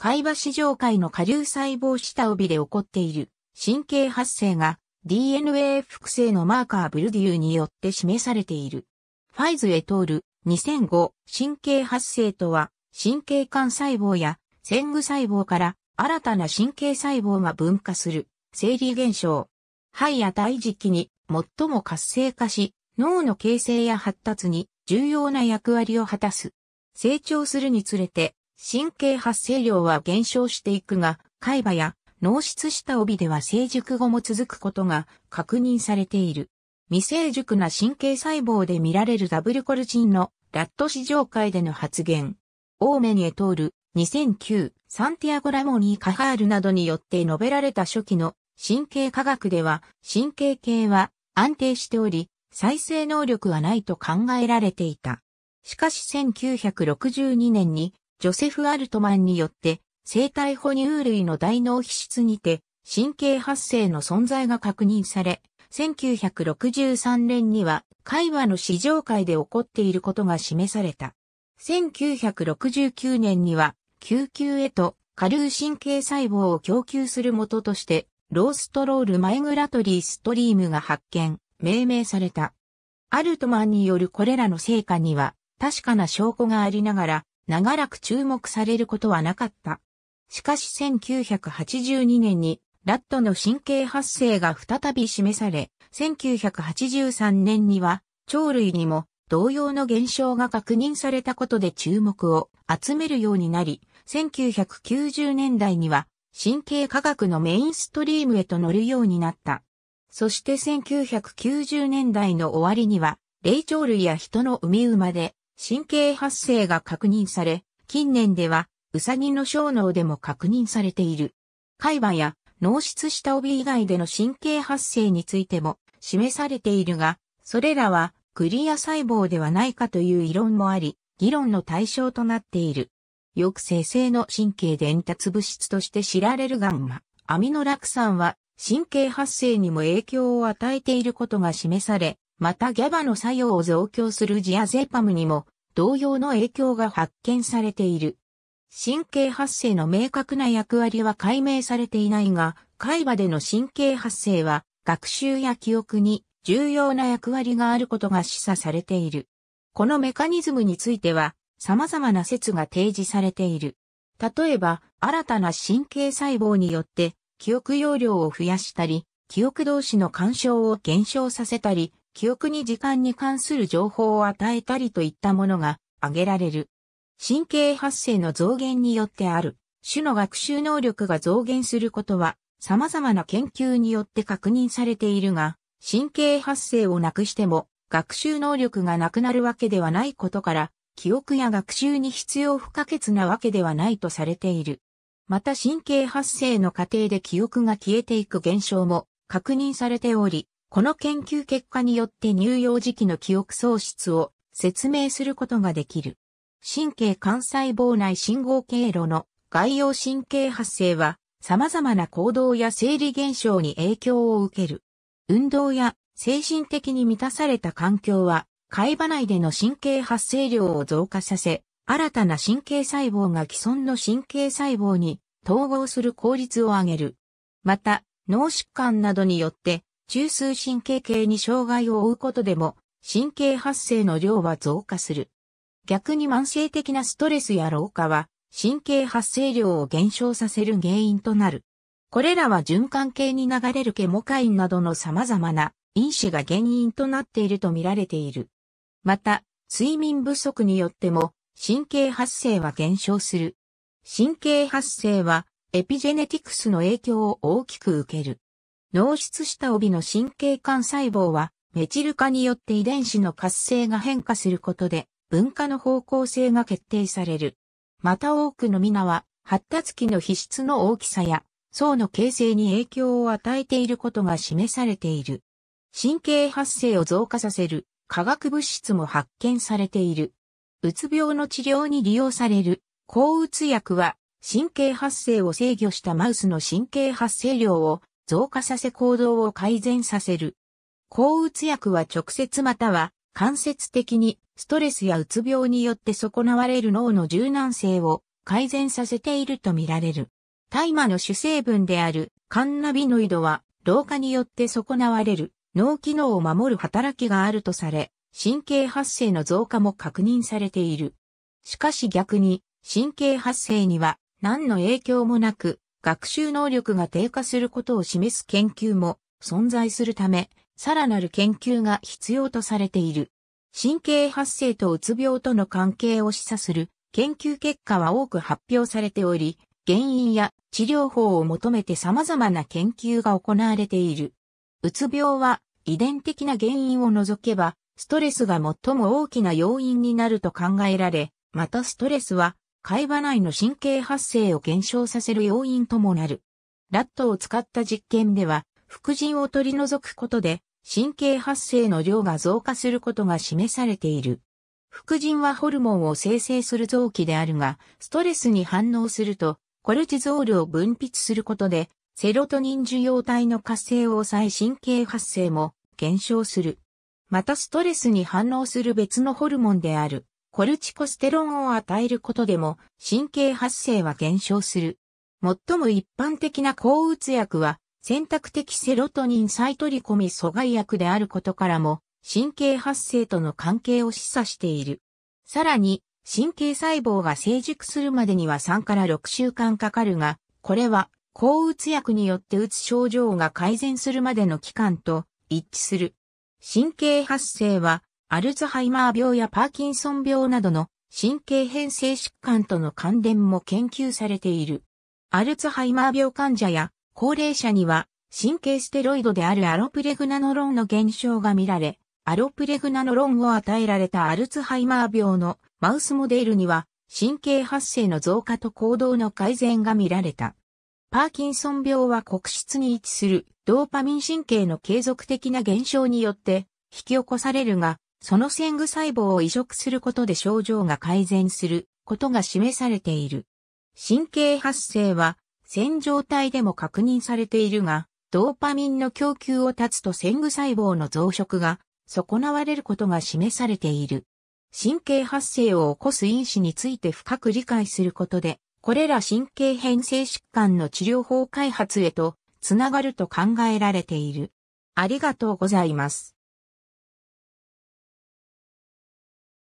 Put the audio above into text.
海馬市場界の下流細胞下帯で起こっている神経発生が DNA 複製のマーカーブルデューによって示されている。ファイズへ通る2005神経発生とは神経幹細胞や線具細胞から新たな神経細胞が分化する生理現象。肺や体時期に最も活性化し脳の形成や発達に重要な役割を果たす。成長するにつれて神経発生量は減少していくが、海馬や脳し下帯では成熟後も続くことが確認されている。未成熟な神経細胞で見られるダブルコルチンのラット市場会での発言。オーメニエトール、2009、サンティアゴ・ラモニー・カハールなどによって述べられた初期の神経科学では神経系は安定しており、再生能力はないと考えられていた。しかし1962年にジョセフ・アルトマンによって、生体哺乳類の大脳皮質にて、神経発生の存在が確認され、1963年には、会話の市場界で起こっていることが示された。1969年には、救急へと、下流神経細胞を供給する元として、ローストロールマイグラトリーストリームが発見、命名された。アルトマンによるこれらの成果には、確かな証拠がありながら、長らく注目されることはなかった。しかし1982年にラットの神経発生が再び示され、1983年には鳥類にも同様の現象が確認されたことで注目を集めるようになり、1990年代には神経科学のメインストリームへと乗るようになった。そして1990年代の終わりには、霊長類や人の海馬で神経発生が確認され、近年では、ウサギの小脳でも確認されている。海馬や脳室下帯以外での神経発生についても示されているが、それらはクリア細胞ではないかという異論もあり、議論の対象となっている。よく生成の神経伝達物質として知られるガンマ、アミノラク酸は神経発生にも影響を与えていることが示され、また GABA の作用を増強するジアゼパムにも同様の影響が発見されている。神経発生の明確な役割は解明されていないが、海馬での神経発生は学習や記憶に重要な役割があることが示唆されている。このメカニズムについては様々な説が提示されている。例えば、新たな神経細胞によって記憶容量を増やしたり、記憶同士の干渉を減少させたり、記憶に時間に関する情報を与えたりといったものが挙げられる。神経発生の増減によってある、種の学習能力が増減することは、様々な研究によって確認されているが、神経発生をなくしても、学習能力がなくなるわけではないことから、記憶や学習に必要不可欠なわけではないとされている。また神経発生の過程で記憶が消えていく現象も確認されており、この研究結果によって乳幼児期の記憶喪失を説明することができる。神経幹細胞内信号経路の外要神経発生は様々な行動や生理現象に影響を受ける。運動や精神的に満たされた環境は海馬内での神経発生量を増加させ、新たな神経細胞が既存の神経細胞に統合する効率を上げる。また、脳疾患などによって中枢神経系に障害を負うことでも、神経発生の量は増加する。逆に慢性的なストレスや老化は、神経発生量を減少させる原因となる。これらは循環系に流れるケモカインなどの様々な因子が原因となっていると見られている。また、睡眠不足によっても神経発生は減少する。神経発生はエピジェネティクスの影響を大きく受ける。脳出した帯の神経幹細胞は、メチル化によって遺伝子の活性が変化することで、分化の方向性が決定される。また多くの皆は、発達期の皮質の大きさや、層の形成に影響を与えていることが示されている。神経発生を増加させる化学物質も発見されている。うつ病の治療に利用される抗うつ薬は神経発生を制御したマウスの神経発生量を増加させ行動を改善させる。抗うつ薬は直接または間接的にストレスやうつ病によって損なわれる脳の柔軟性を改善させているとみられる。大麻の主成分であるカンナビノイドは老化によって損なわれる脳機能を守る働きがあるとされ、神経発生の増加も確認されている。しかし逆に神経発生には何の影響もなく学習能力が低下することを示す研究も存在するため、さらなる研究が必要とされている。神経発生とうつ病との関係を示唆する研究結果は多く発表されており、原因や治療法を求めて様々な研究が行われている。うつ病は遺伝的な原因を除けば、ストレスが最も大きな要因になると考えられ、またストレスは海馬内の神経発生を減少させる要因ともなる。ラットを使った実験では、副腎を取り除くことで、神経発生の量が増加することが示されている。副腎はホルモンを生成する臓器であるが、ストレスに反応すると、コルチゾールを分泌することで、セロトニン受容体の活性を抑え神経発生も減少する。またストレスに反応する別のホルモンであるコルチコステロンを与えることでも神経発生は減少する。最も一般的な抗うつ薬は選択的セロトニン再取り込み阻害薬であることからも神経発生との関係を示唆している。さらに神経細胞が成熟するまでには3から6週間かかるが、これは抗うつ薬によってうつ症状が改善するまでの期間と一致する。神経発生はアルツハイマー病やパーキンソン病などの神経変性疾患との関連も研究されている。アルツハイマー病患者や高齢者には神経ステロイドであるアロプレグナノロンの減少が見られ、アロプレグナノロンを与えられたアルツハイマー病のマウスモデルには神経発生の増加と行動の改善が見られた。パーキンソン病は黒質に位置するドーパミン神経の継続的な減少によって引き起こされるが、その線具細胞を移植することで症状が改善することが示されている。神経発生は、線状体でも確認されているが、ドーパミンの供給を断つと線具細胞の増殖が損なわれることが示されている。神経発生を起こす因子について深く理解することで、これら神経変性疾患の治療法開発へとつながると考えられている。ありがとうございます。